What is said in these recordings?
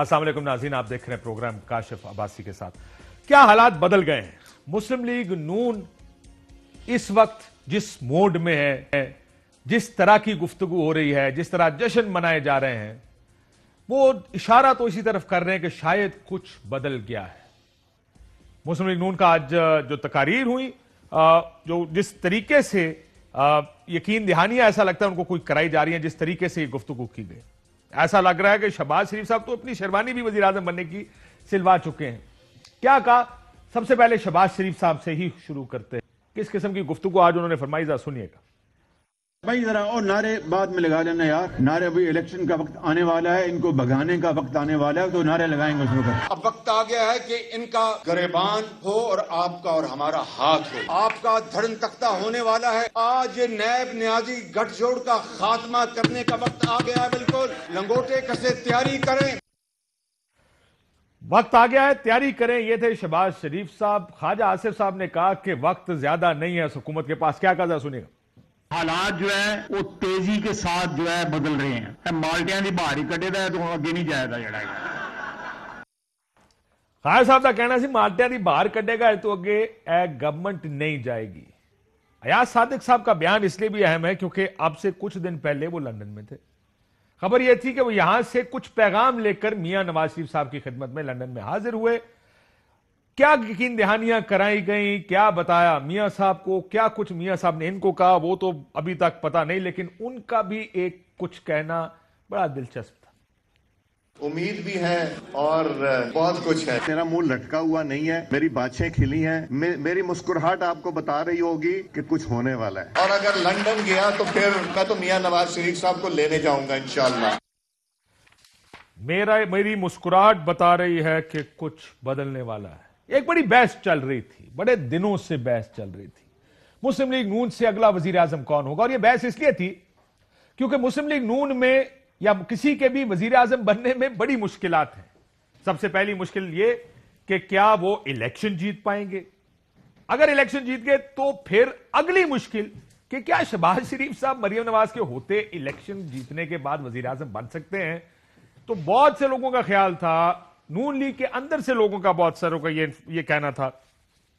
असलम नाजीन आप देख रहे हैं प्रोग्राम काशिफ अब्बासी के साथ क्या हालात बदल गए हैं मुस्लिम लीग नून इस वक्त जिस मोड में है जिस तरह की गुफ्तगु हो रही है जिस तरह जश्न मनाए जा रहे हैं वो इशारा तो इसी तरफ कर रहे हैं कि शायद कुछ बदल गया है मुस्लिम लीग नून का आज जो तकारीर हुई जो जिस तरीके से यकीन दहानियां ऐसा लगता है उनको कोई कराई जा रही है जिस तरीके से ये गुफ्तगु की गई ऐसा लग रहा है कि शहबाज शरीफ साहब तो अपनी शेरवानी भी वजी अजम बनने की सिलवा चुके हैं क्या कहा सबसे पहले शहबाज शरीफ साहब से ही शुरू करते हैं किस किस्म की गुफ्तु आज उन्होंने फरमाई सुनिएगा भाई जरा और नारे बाद में लगा लेना यार नारे अभी इलेक्शन का वक्त आने वाला है इनको भगाने का वक्त आने वाला है तो नारे लगाएंगे उसमें कर अब वक्त आ गया है कि इनका गरेबान हो और आपका और हमारा हाथ हो आपका धर्म तख्ता होने वाला है आज ये नैब न्याजी गठजोड़ का खात्मा करने का वक्त आ गया है बिल्कुल लंगोटे कसे तैयारी करें वक्त आ गया है तैयारी करें ये थे शहबाज शरीफ साहब ख्वाजा आसिफ साहब ने कहा कि वक्त ज्यादा नहीं है हुकूमत के पास क्या कहा सुनिएगा हालात जो है वो तेजी के साथ जो है बदल रहे हैं माल्टिया की बहार ही कटे तो अगे नहीं जाएगा जरा ਖਾਨ साहब का कहना ਸੀ माल्टिया की बहार कटेगा तो अगे ए गवर्नमेंट नहीं जाएगी अयाज सादिक साहब का बयान इसलिए भी अहम है क्योंकि अब से कुछ दिन पहले वो लंदन में थे खबर यह थी कि वो यहां से कुछ पैगाम लेकर मियां नवाज शरीफ साहब की खिदमत में लंदन में हाजिर हुए क्या यकीन दहानियां कराई गई क्या बताया मियाँ साहब को क्या कुछ मियाँ साहब ने इनको कहा वो तो अभी तक पता नहीं लेकिन उनका भी एक कुछ कहना बड़ा दिलचस्प था उम्मीद भी है और बहुत कुछ है मेरा मुंह लटका हुआ नहीं है मेरी बाछें खिली हैं मे, मेरी मुस्कुराहट आपको बता रही होगी कि कुछ होने वाला है और अगर लंदन गया तो फिर मैं तो मियाँ नवाज शरीफ साहब को लेने जाऊंगा इंशाल्लाह मेरा मेरी मुस्कुराहट बता रही है कि कुछ बदलने वाला है एक बड़ी बहस चल रही थी बड़े दिनों से बहस चल रही थी मुस्लिम लीग नून से अगला वजीर आजम कौन होगा और यह बहस इसलिए थी क्योंकि मुस्लिम लीग नून में या किसी के भी वजीर आजम बनने में बड़ी मुश्किल हैं सबसे पहली मुश्किल ये कि क्या वो इलेक्शन जीत पाएंगे अगर इलेक्शन जीत गए तो फिर अगली मुश्किल कि क्या शहबाज शरीफ साहब मरियम नवाज के होते इलेक्शन जीतने के बाद वजीर आजम बन सकते हैं तो बहुत से लोगों का ख्याल था नून लीग के अंदर से लोगों का बहुत सरों का ये ये कहना था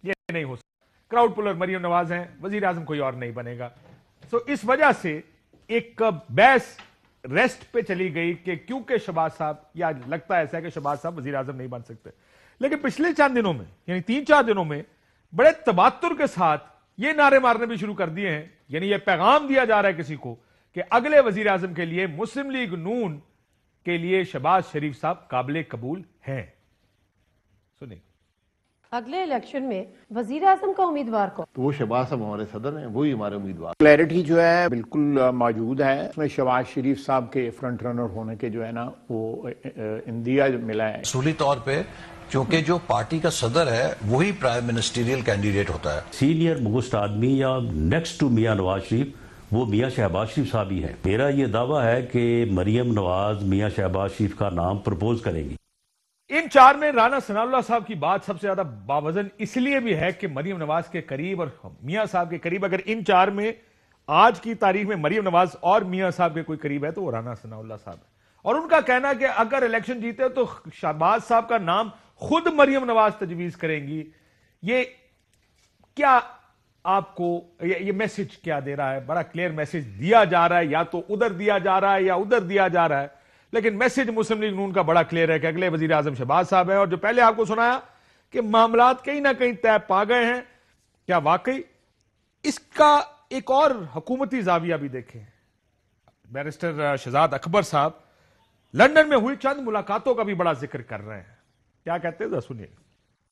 ये नहीं हो सकता क्राउड पुलर मरियम नवाज हैं वजीर आजम कोई और नहीं बनेगा सो so, इस वजह से एक बहस रेस्ट पे चली गई कि क्योंकि शबाज साहब या लगता ऐसा है कि शबाज साहब वजीर आजम नहीं बन सकते लेकिन पिछले चार दिनों में यानी तीन चार दिनों में बड़े तबातुर के साथ ये नारे मारने भी शुरू कर दिए हैं यानी ये पैगाम दिया जा रहा है किसी को कि अगले वजीर आजम के लिए मुस्लिम लीग नून के लिए शबाज शरीफ साहब काबिल कबूल हैं सुनिए अगले इलेक्शन में वजीर आजम का उम्मीदवार को तो वो शहबाज साहब हमारे सदर हैं वही हमारे उम्मीदवार क्लैरिटी जो है बिल्कुल मौजूद है उसमें शबाज शरीफ साहब के फ्रंट रनर होने के जो है ना वो इंदिया मिला है सूली तौर पे क्योंकि जो पार्टी का सदर है वही प्राइम मिनिस्टरियल कैंडिडेट होता है सीनियर मोस्ट आदमी या नेक्स्ट टू मियाँ नवाज शरीफ वो मियाँ शहबाज शरीफ साहब ही हैं मेरा ये दावा है कि मरियम नवाज मियाँ शहबाज शरीफ का नाम प्रपोज करेंगी इन चार में राना सनाउल्ला साहब की बात सबसे ज्यादा बावजन इसलिए भी है कि मरियम नवाज के करीब और मियाँ साहब के करीब अगर इन चार में आज की तारीख में मरियम नवाज और मियाँ साहब के कोई करीब है तो वो राना सनाउल्ला साहब है और उनका कहना है कि अगर इलेक्शन जीते तो शहबाज साहब का नाम खुद मरियम नवाज तजवीज करेंगी ये क्या आपको ये, ये मैसेज क्या दे रहा है बड़ा क्लियर मैसेज दिया जा रहा है या तो उधर दिया जा रहा है या उधर दिया जा रहा है लेकिन मैसेज मुस्लिम लीग नून का बड़ा क्लियर है कि अगले वजीर आजम शहबाज साहब है और जो पहले आपको सुनाया कि मामला कहीं ना कहीं तय पा गए हैं क्या वाकई इसका एक और हकूमती जाविया भी देखें बैरिस्टर शहजाद अकबर साहब लंदन में हुई चंद मुलाकातों का भी बड़ा जिक्र कर रहे हैं क्या कहते हैं सुनिए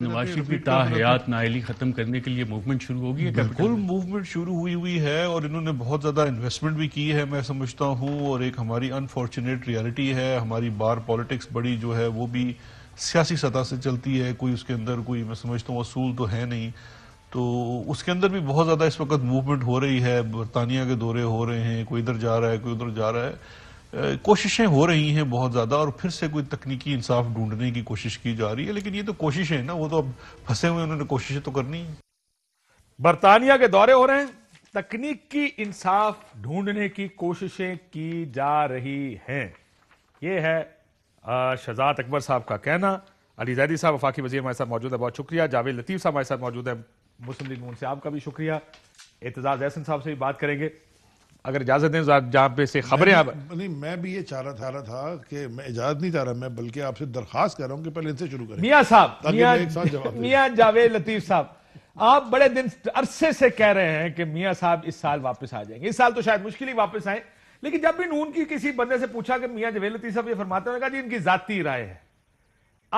नवाज शरीफ की हयात नाइली खत्म करने के लिए मूवमेंट शुरू होगी बिल्कुल मूवमेंट शुरू हुई हुई है और इन्होंने बहुत ज्यादा इन्वेस्टमेंट भी की है मैं समझता हूँ और एक हमारी अनफॉर्चुनेट रियलिटी है हमारी बार पॉलिटिक्स बड़ी जो है वो भी सियासी सतह से चलती है कोई उसके अंदर कोई मैं समझता हूँ असूल तो है नहीं तो उसके अंदर भी बहुत ज्यादा इस वक्त मूवमेंट हो रही है बरतानिया के दौरे हो रहे हैं कोई इधर जा रहा है कोई उधर जा रहा है कोशिशें हो रही हैं बहुत ज़्यादा और फिर से कोई तकनीकी इंसाफ ढूंढने की कोशिश की जा रही है लेकिन ये तो कोशिशें ना वो तो अब फंसे हुए उन्होंने कोशिशें तो करनी है बरतानिया के दौरे हो रहे हैं तकनीकी इंसाफ ढूंढने की कोशिशें की जा रही हैं ये है शहजाद अकबर साहब का कहना अली जैदी साहब वफाकी वजीर हमारे साथ मौजूद है बहुत शुक्रिया जावेद लतीफ़ साहब हमारे साथ मौजूद है मुस्लिम लीग नून से आपका भी शुक्रिया एतजाज़ एहसन साहब से भी बात करेंगे अगर इजाजत दें तो जहाँ पे से खबरें आप नहीं मैं भी ये चाह रहा था रहा था कि मैं इजाजत नहीं चाह रहा मैं बल्कि आपसे दरखास्त कर रहा हूँ कि पहले इनसे शुरू करें मियाँ साहब मियाँ जावेद लतीफ साहब आप बड़े दिन अरसे से कह रहे हैं कि मियाँ साहब इस साल वापस आ जाएंगे इस साल तो शायद मुश्किल ही वापस आए लेकिन जब भी नून की किसी बंदे से पूछा कि मियाँ जावेद लतीफ साहब ये फरमाते हैं कहा जी इनकी जाति राय है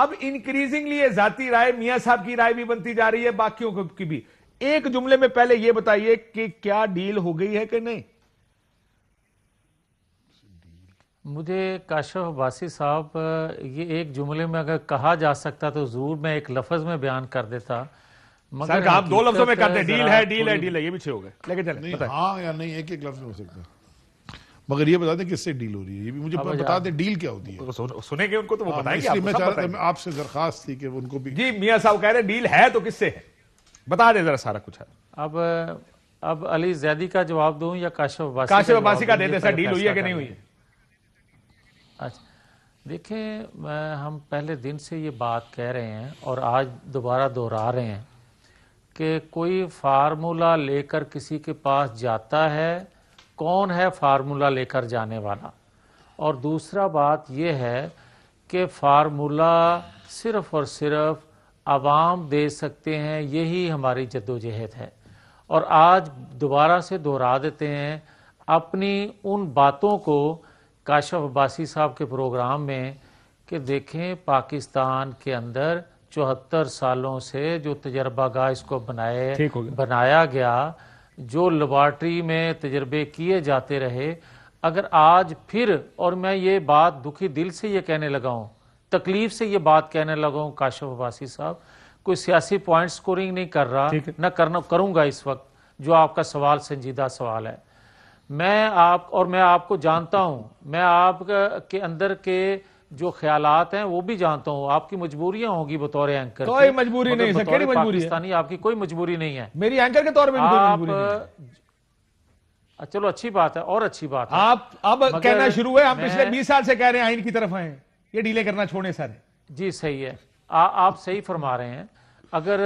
अब इंक्रीजिंगली ये जाति राय मियाँ साहब की राय भी बनती जा रही है बाकियों की भी एक जुमले में पहले ये बताइए कि क्या डील हो गई है कि नहीं मुझे काशफ अब्बासी साहब ये एक जुमले में अगर कहा जा सकता तो जरूर मैं एक लफ्ज में बयान कर देता मगर आप दो लफ्जों में करते डील है डील है डील है ये भी छे हो गए लेकिन चले हाँ या नहीं एक एक लफ्ज में हो सकता मगर ये बता दें किससे डील हो रही है ये भी मुझे बता दें डील क्या होती है तो सुनेंगे उनको तो वो हाँ, बताएंगे आपको मैं चाह रहा था आपसे दरखास्त थी कि उनको भी जी मियाँ साहब कह रहे डील है तो किससे है बता दें जरा सारा कुछ है अब अब अली जैदी का जवाब दूं या काशिफ काशिफ अब्बासी का दे दे सर डील हुई है कि नहीं हुई है अच्छा देखें मैं हम पहले दिन से ये बात कह रहे हैं और आज दोबारा दोहरा रहे हैं कि कोई फार्मूला लेकर किसी के पास जाता है कौन है फार्मूला लेकर जाने वाला और दूसरा बात ये है कि फार्मूला सिर्फ़ और सिर्फ आवाम दे सकते हैं यही हमारी जद्दोजहद है और आज दोबारा से दोहरा देते हैं अपनी उन बातों को काशफ अब्बासी साहब के प्रोग्राम में कि देखें पाकिस्तान के अंदर चौहत्तर सालों से जो तजर्बा गाह इसको बनाए बनाया गया जो लेबॉर्ट्री में तजर्बे किए जाते रहे अगर आज फिर और मैं ये बात दुखी दिल से ये कहने लगा हूँ तकलीफ से ये बात कहने लगा हूँ काशफ अब्बासी साहब कोई सियासी पॉइंट स्कोरिंग नहीं कर रहा ना करना करूँगा इस वक्त जो आपका सवाल संजीदा सवाल है मैं आप और मैं आपको जानता हूं मैं आप के अंदर के जो ख्यालात हैं वो भी जानता हूं आपकी मजबूरियां होंगी बतौर एंकर कोई मजबूरी नहीं है कोई मजबूरी पाकिस्तानी आपकी कोई मजबूरी नहीं है मेरी एंकर के तौर में आप चलो अच्छी बात है और अच्छी बात आप अब कहना शुरू है हम पिछले बीस साल से कह रहे हैं आइन की तरफ आए ये डीले करना छोड़े सर जी सही है आ, आप सही फरमा रहे हैं अगर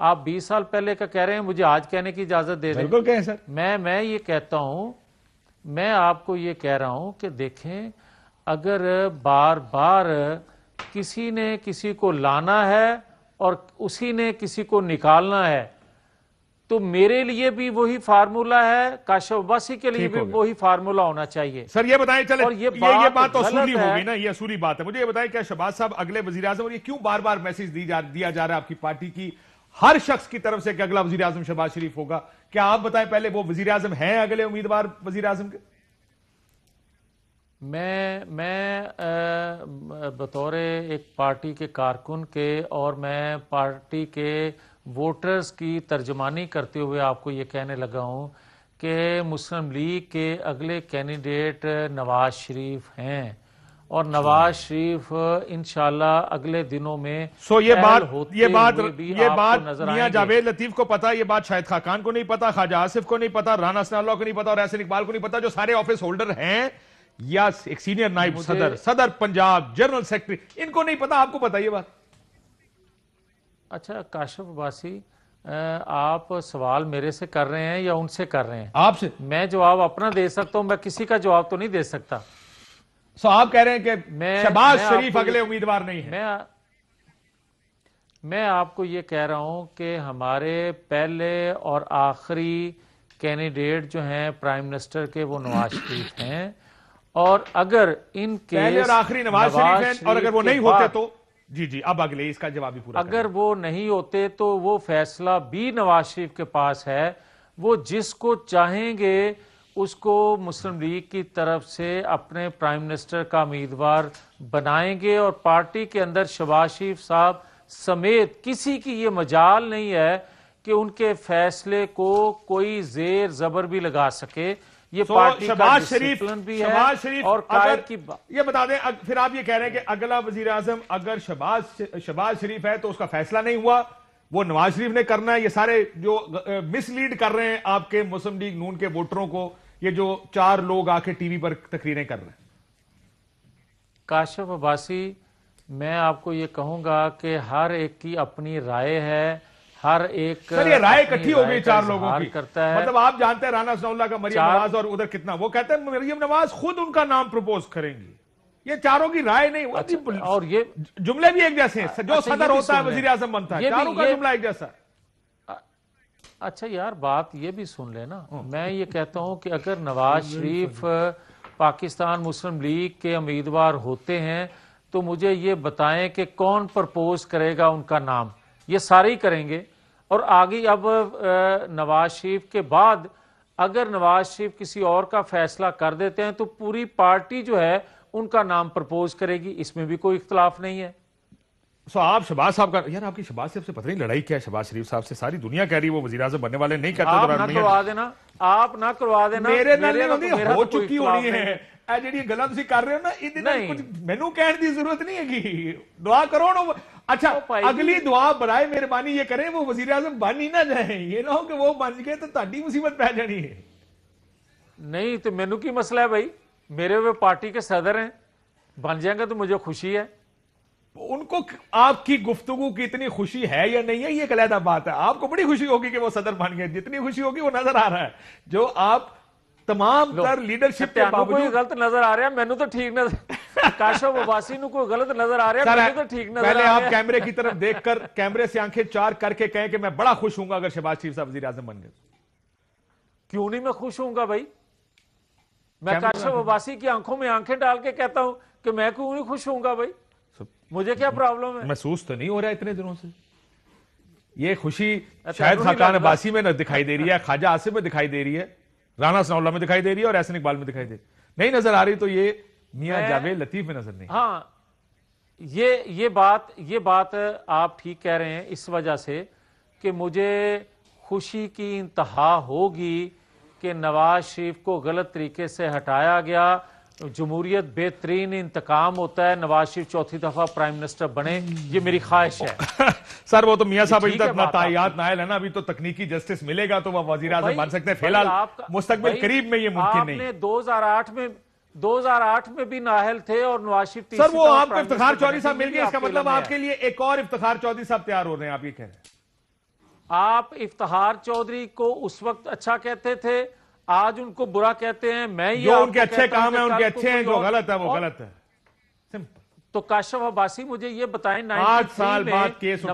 आप 20 साल पहले का कह रहे हैं मुझे आज कहने की इजाजत दे हैं कहें सर मैं मैं ये कहता हूं मैं आपको ये कह रहा हूं कि देखें अगर बार बार किसी ने किसी को लाना है और उसी ने किसी को निकालना है तो मेरे लिए भी वही फार्मूला है काशवासी के लिए भी वही फार्मूला होना चाहिए सर ये बताएं चले और ये बात, ये, ये बात तो असूली होगी ना ये असूली बात है मुझे ये बताएं क्या शबाज साहब अगले वजीर और ये क्यों बार बार मैसेज दिया जा रहा है आपकी पार्टी की हर शख्स की तरफ से कि अगला वजीर आजम शहबाज शरीफ होगा क्या आप बताएं पहले वो वजीर आजम हैं अगले उम्मीदवार वजीर आजम के मैं मैं आ, बतौर एक पार्टी के कारकुन के और मैं पार्टी के वोटर्स की तर्जमानी करते हुए आपको ये कहने लगा हूँ कि मुस्लिम लीग के अगले कैंडिडेट नवाज शरीफ हैं और अच्छा। नवाज शरीफ इन अगले दिनों में सो ये बात होती ये बात ये बात आया जावेद लतीफ को पता ये बात खा खाकान को नहीं पता खाजा आसिफ को नहीं पता राना सनाल्ला को नहीं पता और ऐसे इकबाल को नहीं पता जो सारे ऑफिस होल्डर हैं या एक सीनियर नाइब सदर सदर पंजाब जनरल सेक्रेटरी इनको नहीं पता आपको पता ये बात अच्छा काशिफ वासी आप सवाल मेरे से कर रहे हैं या उनसे कर रहे हैं आपसे मैं जवाब अपना दे सकता हूं मैं किसी का जवाब तो नहीं दे सकता सो आप कह रहे हैं कि मैं शहबाज शरीफ अगले उम्मीदवार नहीं है मैं मैं आपको ये कह रहा हूं कि हमारे पहले और आखिरी कैंडिडेट जो हैं प्राइम मिनिस्टर के वो नवाज शरीफ हैं और अगर इन केस और आखिरी नवाज, नवाज शरीफ हैं और अगर वो नहीं होते तो जी जी अब अगले इसका जवाब भी पूरा अगर वो नहीं होते तो वो फैसला भी नवाज शरीफ के पास है वो जिसको चाहेंगे उसको मुस्लिम लीग की तरफ से अपने प्राइम मिनिस्टर का उम्मीदवार बनाएंगे और पार्टी के अंदर शबाज शरीफ साहब समेत किसी की ये मजाल नहीं है कि उनके फैसले को कोई जेर जबर भी लगा सके ये so, पार्टी शबाज शरीफ भी है शरीफ और अगर की ये बता दें अग, फिर आप ये कह रहे हैं कि अगला वजीर आजम अगर शबाज शबाज शरीफ है तो उसका फैसला नहीं हुआ वो नवाज शरीफ ने करना है ये सारे जो मिसलीड कर रहे हैं आपके मुस्लिम लीग नून के वोटरों को ये जो चार लोग आके टीवी पर तकरीरें कर रहे हैं काशिफ अब्बासी मैं आपको ये कहूंगा कि हर एक की अपनी राय है हर एक सर ये राय इकट्ठी हो गई चार लोगों की करता है मतलब आप जानते हैं राना सनौल्ला का मरियम नवाज और उधर कितना वो कहते हैं मरियम नवाज खुद उनका नाम प्रपोज करेंगी ये चारों की राय नहीं अच्छा, और ये जुमले भी एक जैसे हैं जो अच्छा, सदर होता है वजीर आजम बनता है चारों का जुमला एक जैसा है अच्छा यार बात ये भी सुन लेना हाँ। मैं ये कहता हूँ कि अगर नवाज शरीफ पाकिस्तान मुस्लिम लीग के उम्मीदवार होते हैं तो मुझे ये बताएं कि कौन प्रपोज करेगा उनका नाम ये सारे ही करेंगे और आगे अब नवाज शरीफ के बाद अगर नवाज शरीफ किसी और का फैसला कर देते हैं तो पूरी पार्टी जो है उनका नाम प्रपोज करेगी इसमें भी कोई इख्तलाफ नहीं है सो आप शबाज साहब का यार आपकी शबाज साहब से पता नहीं लड़ाई क्या है शबाज शरीफ साहब से सारी दुनिया कह रही है वो वजी आजम बनने वाले नहीं करते आप तो ना करवा देना आप ना करवा देना मेरे नाल तो हो चुकी होनी है ਇਹ ਜਿਹੜੀ ਗੱਲਾਂ ਤੁਸੀਂ ਕਰ ਰਹੇ ਹੋ ਨਾ ਇਹਦੇ ਨਾਲ ਕੁਝ ਮੈਨੂੰ ਕਹਿਣ ਦੀ ਜ਼ਰੂਰਤ ਨਹੀਂ ਹੈਗੀ अच्छा अगली दुआ बराए मेहरबानी ये करें वो वजीर आजम बन ही ना जाए ये ना हो कि वो बन गए तो ताड़ी मुसीबत पै जानी है नहीं तो मैनू की मसला है भाई मेरे वे पार्टी के सदर हैं बन जाएंगे तो मुझे खुशी है तो उनको आपकी गुफ्तगु की इतनी खुशी है या नहीं है ये अलहदा बात है आपको बड़ी खुशी होगी कि वो सदर बन गए जितनी खुशी होगी वो नजर आ रहा है जो आप तमाम तर लीडरशिप के बावजूद गलत नजर आ रहा है मैंने तो ठीक नजर काशव वासी को गलत नजर आ रहा है तो ठीक नजर पहले आप कैमरे की तरफ देखकर कैमरे से आंखें चार करके कहें कि मैं बड़ा खुश हूंगा अगर शहबाज शरीफ साहब वजी आजम बन गए क्यों नहीं मैं खुश हूंगा भाई मैं काशव वासी की आंखों में आंखें डाल के कहता हूं कि मैं क्यों नहीं खुश हूंगा भाई मुझे क्या प्रॉब्लम है महसूस तो नहीं हो रहा इतने दिनों से ये खुशी अच्छा, शायद खाकान अब्बासी में दिखाई दे रही है ख्वाजा आसिफ में दिखाई दे रही है राना सनाउल्ला में दिखाई दे रही है और एहसन इकबाल में दिखाई दे रही है नहीं नजर आ रही तो ये मियाँ जावेद लतीफ में नजर नहीं हाँ ये ये बात ये बात आप ठीक कह रहे हैं इस वजह से कि मुझे खुशी की इंतहा होगी कि नवाज शरीफ को गलत तरीके से हटाया गया तो जमहूरियत बेहतरीन इंतकाम होता है नवाज शरीफ चौथी दफा प्राइम मिनिस्टर बने ये मेरी ख्वाहिश है सर वो तो मियाँ साहब अभी तक ना नायल है ना अभी तो तकनीकी जस्टिस मिलेगा तो वह वजी अजम तो बन सकते हैं फिलहाल मुस्तकबिल करीब में ये मुमकिन नहीं दो हजार आठ में 2008 में भी नाहल थे और नवाज शरीफ सर वो आपको इफ्तार चौधरी साहब मिल गए इसका मतलब आपके लिए एक और इफ्तार चौधरी साहब तैयार हो रहे हैं आप ये कह रहे हैं आप इफ्तार चौधरी को उस वक्त अच्छा कहते थे आज उनको बुरा कहते हैं मैं ये उनके अच्छे काम है उनके अच्छे हैं जो गलत है वो गलत है तो काशव अब्बासी मुझे ये बताएं पांच साल बाद केस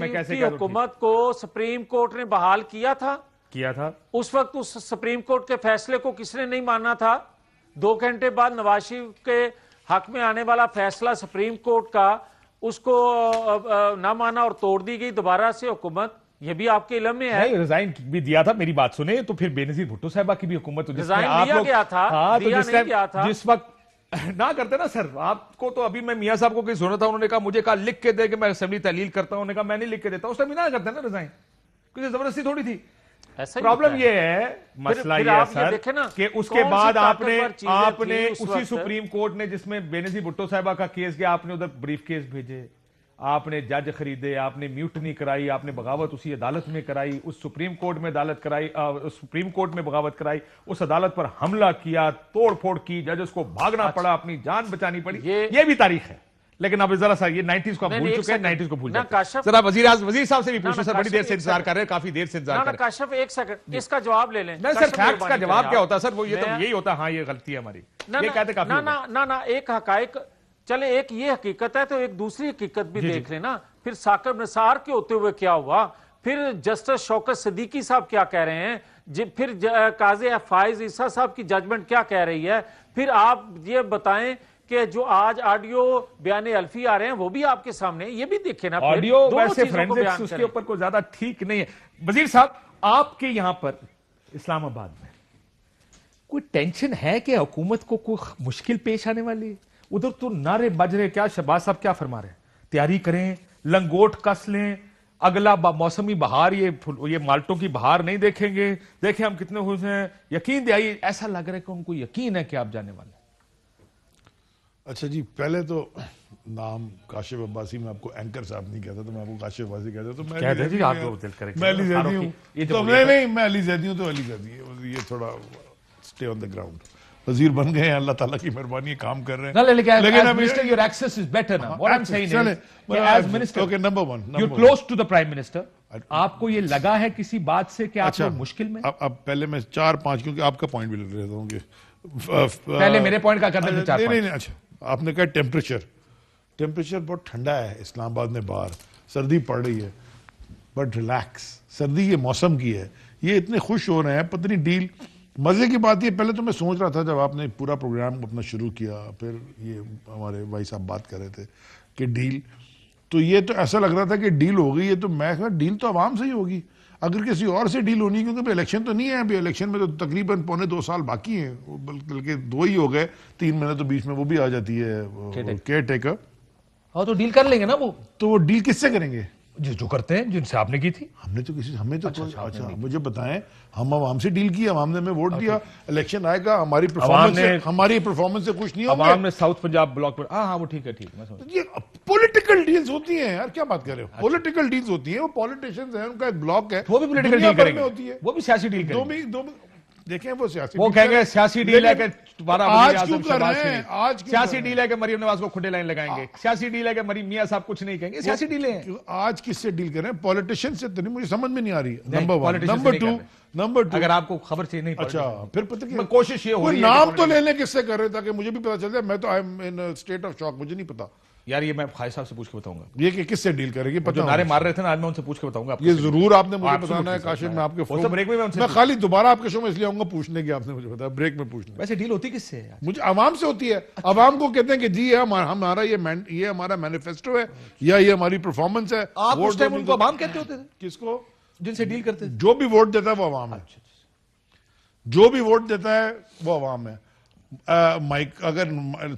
में कैसे की हुकूमत को सुप्रीम कोर्ट ने बहाल किया था किया था उस वक्त उस सुप्रीम कोर्ट के फैसले को किसने नहीं माना था दो घंटे बाद नवाज शरीफ के हक में आने वाला फैसला सुप्रीम कोर्ट का उसको ना माना और तोड़ दी गई दोबारा से हुकूमत ये भी आपके इलम में है रिजाइन भी दिया था मेरी बात सुने तो फिर बेनजीर भुट्टो साहबा की भी हुकूमत तो आप लोग था, हाँ, तो जिस, था। जिस वक्त ना करते ना सर आपको तो अभी मैं मियाँ साहब को कहीं सुना था उन्होंने कहा मुझे कहा लिख के दे कि मैं असेंबली तहलील करता हूँ उन्होंने कहा मैं नहीं लिख के देता उस टाइम ना करते ना रिजाइन क्योंकि जबरदस्ती थोड़ी थी प्रॉब्लम ये है मसला ये है सर कि उसके बाद आपने आपने उसी सुप्रीम कोर्ट ने जिसमें बेनजी भुट्टो साहबा का केस गया आपने उधर ब्रीफ केस भेजे आपने जज खरीदे आपने म्यूटनी कराई आपने बगावत उसी अदालत में कराई उस सुप्रीम कोर्ट में अदालत कराई उस सुप्रीम कोर्ट में बगावत कराई उस अदालत पर हमला किया तोड़फोड़ की जज उसको भागना अच्छा। पड़ा अपनी जान बचानी पड़ी ये, ये भी तारीख है लेकिन अब जरा सर ये नाइन्टीज को भूल चुके हैं 90s को भूल सर वजीर वजीर साहब से भी पूछो सर बड़ी देर से इंतजार कर रहे हैं काफी देर से इंतजार कर काशफ एक सेकंड इसका जवाब ले लें सर फैक्ट्स का जवाब क्या होता है सर वो ये तो यही होता है हाँ ये गलती है हमारी ना कहते ना ना ना एक हकायक चले एक ये हकीकत है तो एक दूसरी हकीकत भी जी, देख लेना फिर साकब निसार के होते हुए क्या हुआ फिर जस्टिस शौकत सदीकी साहब क्या कह रहे हैं जी फिर काजे फाइज ईसा साहब की जजमेंट क्या कह रही है फिर आप ये बताएं कि जो आज ऑडियो बयान अल्फी आ रहे हैं वो भी आपके सामने ये भी देखे ना ऑडियो वैसे फोरेंसिक्स उसके ऊपर कोई ज्यादा ठीक नहीं है वजीर साहब आपके यहां पर इस्लामाबाद में कोई टेंशन है कि हुकूमत को कोई मुश्किल पेश आने वाली है उधर तो नारे बज रहे क्या शहबाज साहब क्या फरमा रहे हैं तैयारी करें लंगोट कस लें अगला मौसमी बहार ये ये माल्टों की बहार नहीं देखेंगे देखें हम कितने खुश हैं यकीन दिया ऐसा लग रहा है कि उनको यकीन है कि आप जाने वाले अच्छा जी पहले तो नाम काशिफ अब्बासी मैं आपको एंकर साहब नहीं कहता तो मैं आपको काशिफ अब्बासी कहता तो मैं मैं अली जैदी तो, तो नहीं मैं अली जैदी हूं तो अली जैदी ये थोड़ा स्टे ऑन द ग्राउंड वजीर बन गए हैं अल्लाह ताला की मेहरबानी काम कर रहे हैं लेकिन आपको ये लगा है किसी बात से कि अच्छा, आप मुश्किल में अब, अब पहले मैं चार पांच क्योंकि आपका पॉइंट भी ले दूंगे पहले मेरे पॉइंट का कर देते चार नहीं नहीं अच्छा आपने कहा टेम्परेचर टेम्परेचर बहुत ठंडा है इस्लामाबाद में बाहर सर्दी पड़ रही है बट रिलैक्स सर्दी ये मौसम की है ये इतने खुश हो रहे हैं पत्नी डील मज़े की बात ये पहले तो मैं सोच रहा था जब आपने पूरा प्रोग्राम अपना शुरू किया फिर ये हमारे भाई साहब बात कर रहे थे कि डील तो ये तो ऐसा लग रहा था कि डील हो गई है तो मैं कहा डील तो आवाम से ही होगी अगर किसी और से डील होनी क्योंकि इलेक्शन तो नहीं है अभी इलेक्शन में तो तकरीबन पौने दो साल बाकी हैं बल्कि दो ही हो गए तीन महीने तो बीच में वो भी आ जाती है केयर टेकर हाँ तो डील कर लेंगे ना वो तो वो डील किससे करेंगे जो जो करते हैं जिनसे आपने की थी हमने तो किसी हमने तो अच्छा, अच्छा, अच्छा मुझे बताएं हम आवाम से डील की आवाम ने हमें वोट दिया इलेक्शन आएगा हमारी परफॉर्मेंस से हमारी परफॉर्मेंस से कुछ नहीं आवाम ने साउथ पंजाब ब्लॉक पर हाँ हाँ वो ठीक है ठीक है ये पॉलिटिकल डील्स होती हैं यार क्या बात कर रहे हो पॉलिटिकल अच्छा। डील्स होती है वो पॉलिटिशियंस है उनका एक ब्लॉक है वो भी पॉलिटिकल डील होती है वो भी सियासी डील दो देखें वो सियासी वो कहेंगे सियासी डील है कि तुम्हारा आज क्यों कर रहे हैं आज सियासी डील है कि मरियम नवाज को खुटे लाइन लगाएंगे सियासी डील है कि मरीम मियां साहब कुछ नहीं कहेंगे सियासी डील है आज किससे डील कर रहे हैं पॉलिटिशियन से तो नहीं मुझे समझ में नहीं आ रही है number one number two number two अगर आपको खबर चाहिए नहीं अच्छा फिर पता कोशिश ये हो रही है नाम तो लेने किससे कर रहे ताकि मुझे भी पता चल जाए मैं तो I am in state of shock मुझे नहीं पता यार ये मैं खाई साहब से पूछ के बताऊंगा ये कि किससे डील करेगी पता नारे मार रहे थे ना आज मैं उनसे पूछ के बताऊंगा ये जरूर आपने मुझे बताना है काशिफ मैं आपके फोन ब्रेक में मैं मैं खाली दोबारा आपके शो में इसलिए आऊंगा पूछने की आपने मुझे बताया ब्रेक में पूछना वैसे डील होती किससे मुझे आवाम से होती है अच्छा। आवाम को कहते हैं कि जी हमारा ये ये हमारा मैनिफेस्टो है या ये हमारी परफॉर्मेंस है आप उस टाइम उनको आवाम कहते होते थे किसको जिनसे डील करते जो भी वोट देता है वो आवाम है अच्छा, अच्छा। जो भी वोट देता है वो आवाम है माइक अगर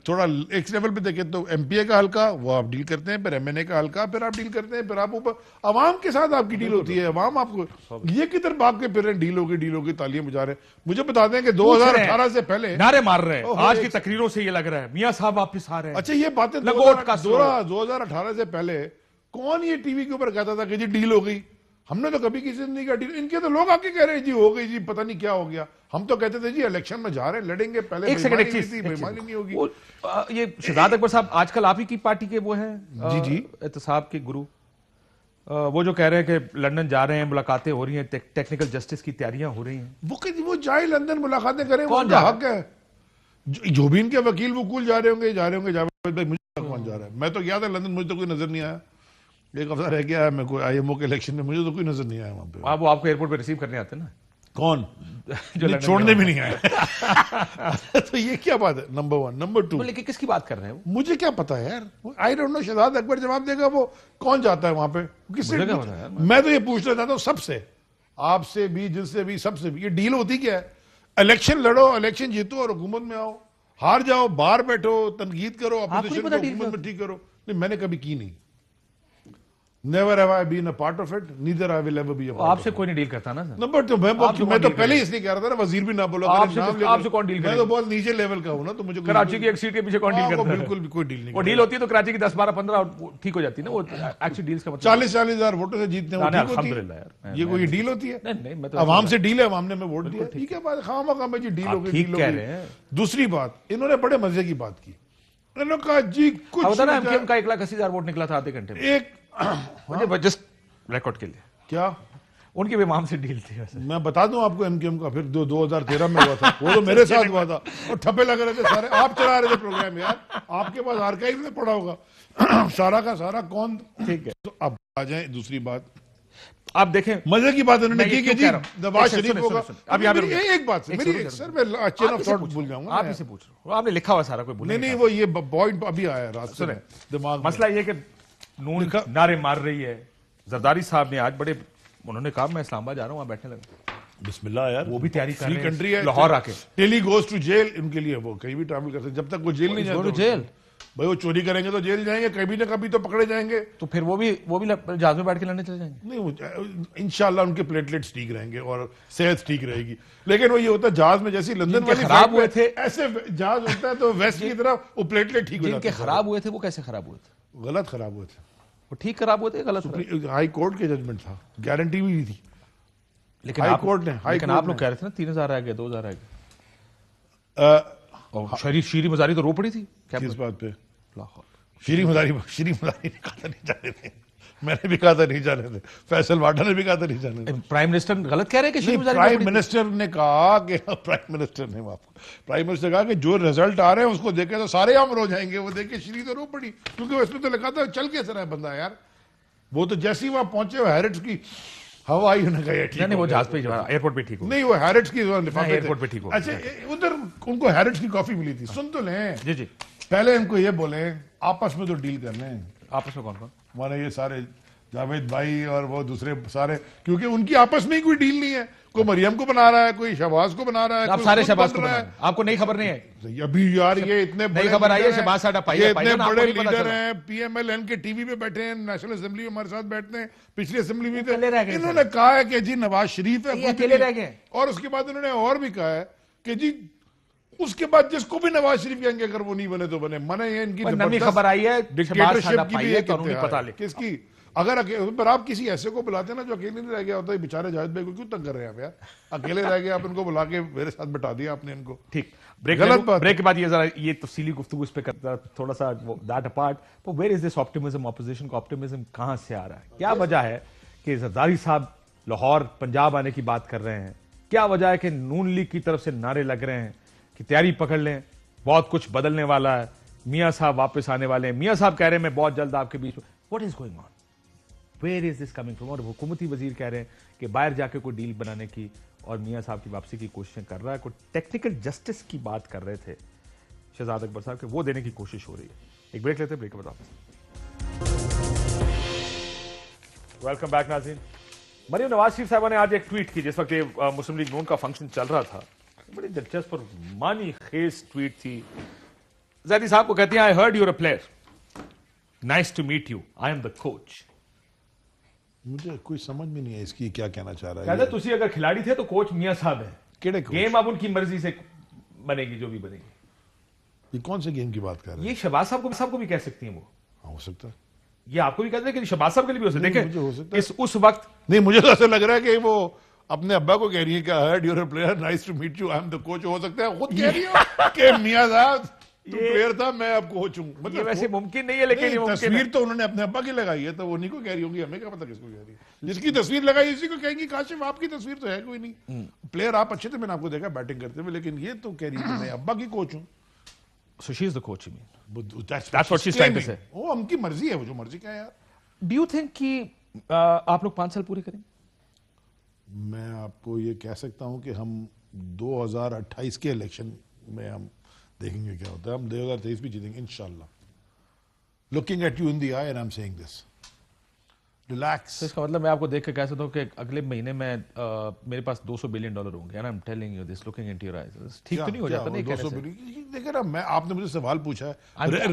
थोड़ा एक लेवल पे देखें तो एमपीए का हल्का वो आप डील करते हैं फिर एमएनए का हल्का फिर आप डील करते हैं फिर आप ऊपर अवाम के साथ आपकी डील होती है आवाम आपको ये किधर तरफ के फिर डील होगी डील होगी तालियां बुझा रहे हैं मुझे बता दें कि दो हजार अठारह से पहले नारे मार रहे हैं आज की तकरीरों से ये लग रहा है मियाँ साहब वापिस आ रहे हैं अच्छा ये बातें दो हजार अठारह से पहले कौन ये टीवी के ऊपर कहता था कि जी डील हो गई हमने तो कभी किसी नहीं काटी इनके तो लोग आके कह रहे हैं जी हो गई जी पता नहीं क्या हो गया हम तो कहते थे जी इलेक्शन में जा रहे हैं लड़ेंगे पहले एक सेकंड नहीं होगी ये शहजाद अकबर साहब आजकल आप ही की पार्टी के वो हैं जी जी एहतसाब के गुरु वो जो कह रहे हैं कि लंदन जा रहे हैं मुलाकातें हो रही हैं टेक्निकल जस्टिस की तैयारियां हो रही हैं वो वो जाए लंदन मुलाकातें करें उनका हक है जो भी इनके वकील वकूल जा रहे होंगे जा रहे होंगे जा मुझे कौन जा रहा है मैं तो गया था लंदन मुझे तो कोई नजर नहीं आया एक हफ्ता रह गया मैं कोई आईएमओ के इलेक्शन में मुझे तो कोई नजर नहीं आया वहाँ पे आप वो आपको एयरपोर्ट पे रिसीव करने आते ना कौन जो छोड़ने भी नहीं आया तो ये क्या बात है नंबर वन नंबर टू लेकिन किसकी बात कर रहे हैं मुझे क्या पता है यार I don't know Shahzad Akbar जवाब देगा वो कौन जाता है वहां पे किससे मैं तो ये पूछना चाहता हूँ सबसे आपसे भी जिससे भी सबसे भी ये डील होती क्या है इलेक्शन लड़ो इलेक्शन जीतो और हुकूमत में आओ हार जाओ बाहर बैठो तनकीद करो अपोजिशन को हुकूमत में ठीक करो नहीं मैंने कभी की नहीं never have I been a part of it neither I will ever be a आपसे कोई नहीं डील करता ना सर नंबर तो मैं मैं तो पहले इसलिए कह रहा था ना वजीर भी ना बोलो तो आपसे तो आपसे कौन डील करेगा मैं तो बहुत नीचे लेवल का हूं ना तो मुझे कराची की एक सीट के पीछे कौन डील हाँ, करता है बिल्कुल भी कोई डील नहीं वो डील होती है तो कराची की 10 12 15 ठीक हो जाती है ना वो एक्चुअली डील्स का मतलब 40 40000 वोटों से जीतने वो ठीक होती है ये कोई डील होती है नहीं नहीं मैं तो आवाम से डील है आवाम ने हमें वोट दिया ठीक है बात खाम खाम जी डील हो गई ठीक कह रहे दूसरी बात इन्होंने बड़े मजे की बात की इन्होंने कहा जी कुछ एमकेएम का 1 लाख 80 हजार वोट निकला था आधे घंटे में एक हाँ? मुझे हाँ? जस्ट रिकॉर्ड के लिए क्या उनकी भी माम से डील थी वैसे मैं बता दूं आपको एमकेएम का फिर दो दो हजार तेरह में हुआ था वो तो मेरे साथ हुआ था और ठप्पे लग रहे थे सारे आप चला रहे थे प्रोग्राम यार आपके पास आर्काइव में पड़ा होगा सारा का सारा कौन ठीक है तो अब आ जाए दूसरी बात आप देखें मजे की बात उन्होंने की जी नवाज शरीफ होगा अब यहाँ पे एक बात से मेरी सर मैं चेन ऑफ थॉट भूल जाऊंगा आप इसे पूछ रहा हूँ आपने लिखा हुआ सारा कोई नहीं नहीं वो ये पॉइंट अभी आया रात सुने दिमाग मसला ये कि नून का नारे मार रही है जरदारी साहब ने आज बड़े उन्होंने कहा मैं इस्लामाबाद जा रहा हूँ वहां बैठने लगा बिस्मिल्लाह यार वो भी तैयारी कर रहे कंट्री है लाहौर आके डेली गोज टू जेल इनके लिए वो कहीं भी ट्रैवल करते जब तक वो जेल नहीं जाएंगे जेल भाई वो चोरी करेंगे तो जेल जाएंगे कभी ना कभी तो पकड़े जाएंगे तो फिर वो भी वो भी जहाज में बैठ के लाने चले जाएंगे नहीं इनशाला उनके प्लेटलेट्स ठीक रहेंगे और सेहत ठीक रहेगी लेकिन वो ये होता है जहाज में जैसे लंदन वाली खराब हुए थे ऐसे जहाज होता है तो वेस्ट की तरफ वो प्लेटलेट ठीक हो खराब हुए थे वो कैसे खराब हुए थे गलत खराब हुए थे वो ठीक खराब हुए थे गलत हाई कोर्ट के जजमेंट था गारंटी भी नहीं थी लेकिन हाई कोर्ट ने हाई लेकिन आप लोग कह रहे थे ना तीन हजार आ गए दो हजार आ गए शीरी मजारी तो रो पड़ी थी क्या इस बात पे लाहौर श्री मजारी श्री मजारी ने जा रहे थे मैंने भी कहा था नहीं जाने दे फैसल वाडा ने भी कहा था नहीं जाने दे प्राइम मिनिस्टर गलत कह रहे हैं कि प्राइम मिनिस्टर ने कहा कि प्राइम हाँ, मिनिस्टर ने माफ प्राइम मिनिस्टर कहा कि जो रिजल्ट आ रहे हैं उसको देखे तो सारे हम रो जाएंगे वो देखे श्री तो रो पड़ी क्योंकि इसमें तो लिखा था चल कैसे रहा बंदा यार वो तो जैसे ही वहां पहुंचे हैरिट्स की हवा ही उन्हें गया ठीक नहीं वो जहाज पे एयरपोर्ट पे ठीक हो नहीं वो हैरिट्स की एयरपोर्ट पे ठीक हो अच्छा उधर उनको हैरिट्स की कॉफी मिली थी सुन तो लें जी जी पहले इनको ये बोले आपस में तो डील कर लें आपस में कौन कौन हमारे ये सारे जावेद भाई और वो दूसरे सारे क्योंकि उनकी आपस में ही कोई डील नहीं है कोई मरियम को बना रहा है कोई शहबाज को बना रहा है आप सारे शहबाज को बना रहा है आपको नई खबर नहीं है अभी यार ये इतने बड़े खबर आई है शहबाज साहब पाई ये इतने बड़े लीडर हैं पीएमएलएन के टीवी पे बैठे हैं नेशनल असेंबली में हमारे साथ बैठते हैं पिछली असेंबली में इन्होंने कहा है कि जी नवाज शरीफ है और उसके बाद इन्होंने और भी कहा है कि जी उसके बाद जिसको भी नवाज शरीफ कहेंगे अगर वो नहीं बने तो बने मने ये इनकी नवी खबर आई है डिक्टेटरशिप की भी एक पता ले किसकी अगर पर आप किसी ऐसे को बुलाते ना जो अकेले नहीं रह गया होता है बेचारे जाहिद भाई को क्यों तंग कर रहे हैं आप यार अकेले रह गए आप इनको बुला के मेरे साथ बिठा दिया आपने इनको ठीक ब्रेक गलत बात ब्रेक के बाद ये जरा ये तफसीली गुफ्तु इस पे करता थोड़ा सा वो दैट अपार्ट तो where is this optimism opposition का ऑप्टिमिज्म कहाँ से आ रहा है क्या वजह है कि जरदारी साहब लाहौर पंजाब आने की बात कर रहे हैं क्या वजह है कि नून लीग की तरफ से नारे लग रहे हैं कि तैयारी पकड़ लें बहुत कुछ बदलने वाला है मियाँ साहब वापस आने वाले हैं मियाँ साहब कह रहे हैं मैं बहुत जल्द आपके बीच what is going on where is this coming from और हुकूमती वजीर कह रहे हैं कि बाहर जाके कोई डील बनाने की और मियाँ साहब की वापसी की कोशिशें कर रहा है कोई टेक्निकल जस्टिस की बात कर रहे थे शहजाद अकबर साहब के वो देने की कोशिश हो रही है एक ब्रेक लेते हैं ब्रेक के बाद वेलकम बैक नाजीन मरियम नवाज शरीफ साहबा ने आज एक ट्वीट की जिस वक्त ये मुस्लिम लीग नून का फंक्शन चल रहा था बड़ी दिलचस्प और मानी खेज ट्वीट थी जैदी साहब को कहती है I heard you're a player nice to meet you I am the coach मुझे कोई समझ में नहीं है इसकी क्या कहना चाह रहा है कहते अगर खिलाड़ी थे तो कोच मियां साहब है केड़े कोच? गेम अब उनकी मर्जी से बनेगी जो भी बनेगी ये कौन से गेम की बात कर रहे हैं ये शबाज साहब को साहब को भी कह सकती हैं वो हाँ, हो सकता है ये आपको भी कहते हैं कि शबाज साहब के लिए भी हो सकता है देखिए इस उस वक्त नहीं मुझे तो ऐसा लग रहा है कि वो अपने अब्बा को कह रही है कि heard you're player nice to meet you I am the coach हो सकता है खुद कह रही हो कि मियां साहब तू प्लेयर था मैं अब कोच हूं मतलब ये वैसे मुमकिन नहीं है लेकिन नहीं, तस्वीर तो उन्होंने अपने अब्बा की लगाई है तो वो नहीं को कह रही होंगी हमें क्या पता किसको कह रही है जिसकी तस्वीर लगाई उसी को कहेंगी काशिफ आपकी तस्वीर तो है कोई नहीं प्लेयर हम्म। आप अच्छे थे मैंने आपको देखा बैटिंग करते हुए लेकिन ये तो कह रही है मैं अब्बा की कोच हूँ So she's the coach, you mean? But that's, that's what she's claiming. trying to say. वो उनकी मर्जी है वो जो मर्जी का है यार. डू यू थिंक कि uh, आप लोग पांच साल पूरे करेंगे? मैं आपको ये कह सकता हूँ कि हम 2028 के इलेक्शन में हम देखेंगे क्या होता है हम 2023 भी जीतेंगे in looking at you in the eye and I am saying this relax इसका मतलब मैं आपको देख के कह सकता हूँ कि अगले महीने में आ, मेरे पास 200 बिलियन डॉलर होंगे I am telling you this looking into your eyes ठीक तो नहीं हो जाता नहीं 200 बिलियन देखिए ना मैं आपने मुझे सवाल पूछा है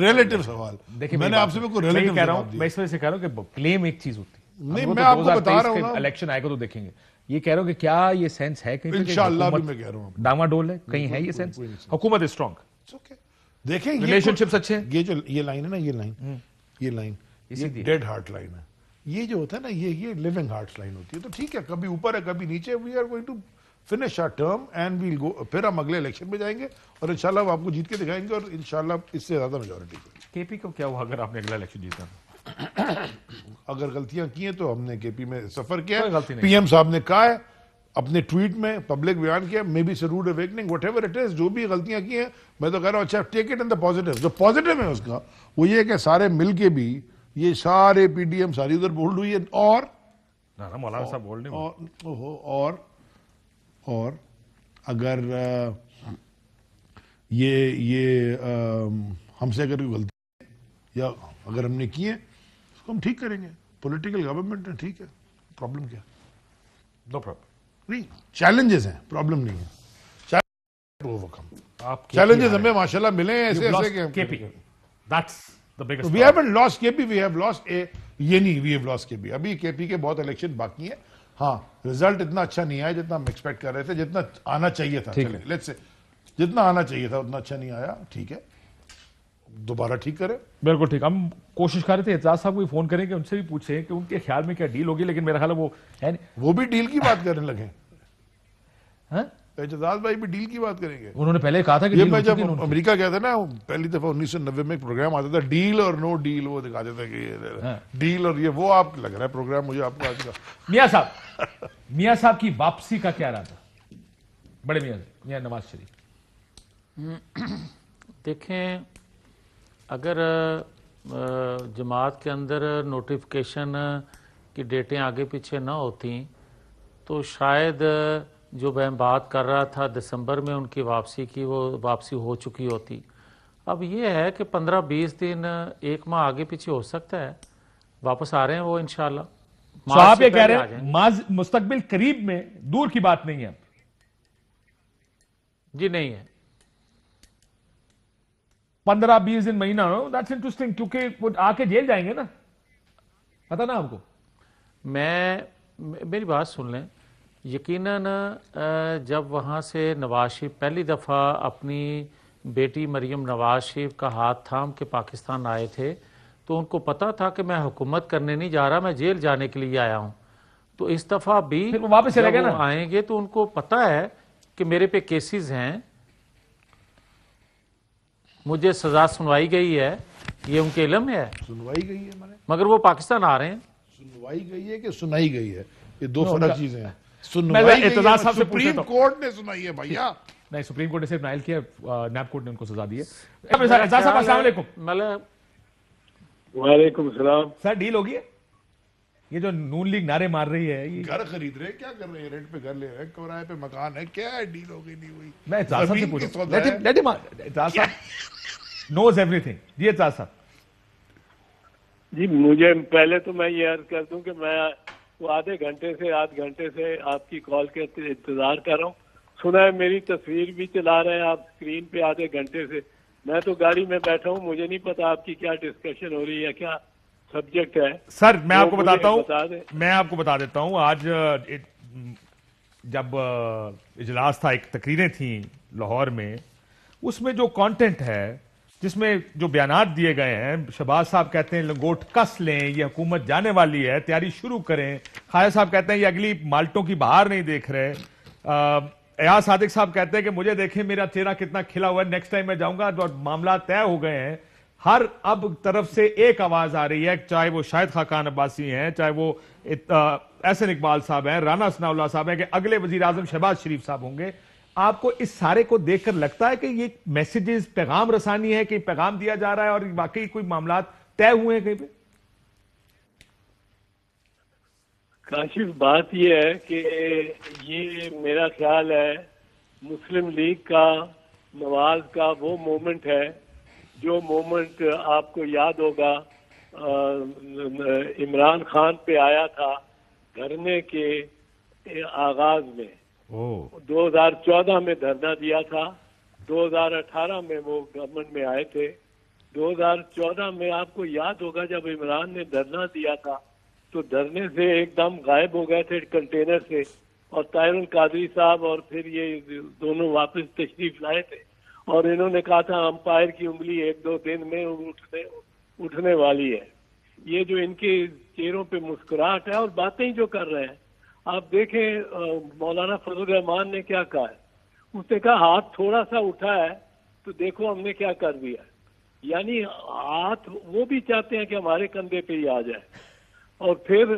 रिलेटिव सवाल देखिए मैंने आपसे मेरे को रिलेटिव कह रहा हूँ मैं इस वजह से कह रहा हूँ कि क्लेम एक चीज होती है नहीं मैं तो आपको बता रहा हूँ इलेक्शन आएगा तो देखेंगे ये कह रहा हूं कि क्या ये सेंस है कहीं इंशाल्लाह भी मैं कह रहा हूँ डामाडोल है कहीं है ये सेंस हुकूमत स्ट्रांग देखें रिलेशनशिप्स अच्छे हैं ये जो ये लाइन है ना ये लाइन हम्म। ये लाइन ये डेड हार्ट लाइन है ये जो होता है ना ये ये लिविंग हार्ट लाइन होती है तो ठीक है कभी ऊपर है कभी नीचे we are going to finish our term and we'll go फिर हम अगले इलेक्शन में जाएंगे और इंशाल्लाह आपको जीत के दिखाएंगे और इंशाल्लाह इससे ज्यादा मेजोरिटी केपी को क्या हुआ अगर आपने अगला इलेक्शन जीता अगर गलतियां की हैं तो हमने केपी में सफर किया पीएम साहब ने कहा है अपने ट्वीट में पब्लिक बयान किया may be rude awakening whatever it is जो भी गलतियां की हैं मैं तो कह रहा हूँ अच्छा take it in the positive जो पॉजिटिव है उसका वो ये कि सारे मिल के भी ये सारे पीडीएम सारी उधर बोल्ड हुई है और मौलाना साहब बोल रहे और, और, और अगर ये ये हमसे अगर कोई गलती या अगर हमने किए उसको हम ठीक करेंगे पॉलिटिकल गवर्नमेंट है ठीक है प्रॉब्लम क्या नो प्रॉब्लम नहीं चैलेंजेस हैं प्रॉब्लम नहीं है चैलेंजेस हमें माशाल्लाह मिले हैं ऐसे ऐसे KP that's the biggest we haven't lost KP we have lost a ये नहीं वी हैव लॉस्ट केपी अभी केपी के बहुत इलेक्शन बाकी है हाँ रिजल्ट इतना अच्छा नहीं आया जितना हम एक्सपेक्ट कर रहे थे जितना आना चाहिए था लेट्स से जितना आना चाहिए था उतना अच्छा नहीं आया ठीक है दोबारा ठीक करें बिल्कुल ठीक हम कोशिश कर रहे थे एजाज साहब को फोन करें कि उनसे भी पूछें कि उनके ख्याल में क्या डील होगी लेकिन मेरा ख्याल वो है वो भी डील की बात करने लगे हाँ? एजाज भाई भी डील की बात करेंगे उन्होंने पहले कहा था कि ये मैं जब अमेरिका गया था ना पहली दफा उन्नीस में एक प्रोग्राम आता था डील और नो डील वो दिखा देता कि हाँ। डील और ये वो आप लग रहा है प्रोग्राम मुझे आपको आज का मियाँ साहब मियाँ साहब की वापसी का क्या रहा था बड़े मियाँ मियाँ नवाज शरीफ हम्म, देखें अगर जमात के अंदर नोटिफिकेशन की डेटें आगे पीछे ना होती तो शायद जो मैं बात कर रहा था दिसंबर में उनकी वापसी की वो वापसी हो चुकी होती अब ये है कि 15-20 दिन एक माह आगे पीछे हो सकता है वापस आ रहे हैं वो इनशाला तो आप ये कह रहे हैं मुस्तकबिल करीब में दूर की बात नहीं है जी नहीं है पंद्रह बीस दिन महीना हो दैट्स इंटरेस्टिंग क्योंकि वो आके जेल जाएंगे ना पता ना आपको मैं मेरी बात सुन लें यकीन जब वहाँ से नवाज शरीफ पहली दफ़ा अपनी बेटी मरियम नवाज शरीफ का हाथ थाम के पाकिस्तान आए थे तो उनको पता था कि मैं हुकूमत करने नहीं जा रहा मैं जेल जाने के लिए आया हूँ तो इस दफ़ा भी वापस आएंगे तो उनको पता है कि मेरे पे केसेस हैं मुझे सजा सुनवाई गई है ये उनके इलम है सुनवाई गई है मैंने मगर वो पाकिस्तान आ रहे हैं सुनवाई गई है कि सुनाई गई है ये दो फर्क चीजें हैं सुप्रीम कोर्ट ने सुनाई है भैया नहीं सुप्रीम कोर्ट ने सिर्फ नायल किया नैब कोर्ट ने उनको सजा दी है अच्छा, वालेकुम मतलब- सर डील होगी है ये जो नून लीग नारे मार रही है ये घर खरीद रहे क्या कर रहे हैं रेंट पे घर ले रहे हैं किराए पे मकान है क्या है डील हो गई नहीं हुई मैं एजाज से पूछूं let him let him Ejaz साहब नोज एवरीथिंग जी एजाज साहब जी मुझे पहले तो मैं ये अर्ज कर दूं कि मैं वो आधे घंटे से आध घंटे से आपकी कॉल के इंतजार कर रहा हूँ सुना है मेरी तस्वीर भी चला रहे हैं आप स्क्रीन पे आधे घंटे से मैं तो गाड़ी में बैठा हूँ मुझे नहीं पता आपकी क्या डिस्कशन हो रही है क्या सब्जेक्ट है सर मैं आपको बताता हूँ बता मैं आपको बता देता हूँ आज जब इजलास था एक तकरीरें थी लाहौर में उसमें जो कंटेंट है जिसमें जो बयान दिए गए हैं शहबाज साहब कहते हैं लंगोट कस लें ये हुकूमत जाने वाली है तैयारी शुरू करें खाया साहब कहते हैं ये अगली माल्टों की बाहर नहीं देख रहे अयाज सादिक साहब कहते हैं कि मुझे देखें मेरा चेहरा कितना खिला हुआ है नेक्स्ट टाइम मैं जाऊंगा और तो मामला तय हो गए हैं हर अब तरफ से एक आवाज आ रही है चाहे वो शाहिद खाकान अब्बासी हैं चाहे वो एहसन इकबाल साहब हैं राना सनाउल्ला साहब हैं कि अगले वजीर आजम शहबाज शरीफ साहब होंगे आपको इस सारे को देखकर लगता है कि ये मैसेजेस पैगाम रसानी है कि पैगाम दिया जा रहा है और बाकी कोई मामला तय हुए हैं कहीं पे काशिफ बात यह है कि ये मेरा ख्याल है मुस्लिम लीग का नवाज का वो मोमेंट है जो मोमेंट आपको याद होगा इमरान खान पे आया था धरने के आगाज में दो हजार चौदह में धरना दिया था 2018 में वो गवर्नमेंट में आए थे 2014 में आपको याद होगा जब इमरान ने धरना दिया था तो धरने से एकदम गायब हो गए थे कंटेनर से और तायरुल कादरी साहब और फिर ये दोनों वापस तशरीफ लाए थे और इन्होंने कहा था अंपायर की उंगली एक दो दिन में उठने उठने वाली है ये जो इनके चेहरों पे मुस्कुराहट है और बातें जो कर रहे हैं आप देखें मौलाना फजल रहमान ने क्या कहा है उसने कहा हाथ थोड़ा सा उठा है तो देखो हमने क्या कर दिया यानी हाथ वो भी चाहते हैं कि हमारे कंधे पे ही आ जाए और फिर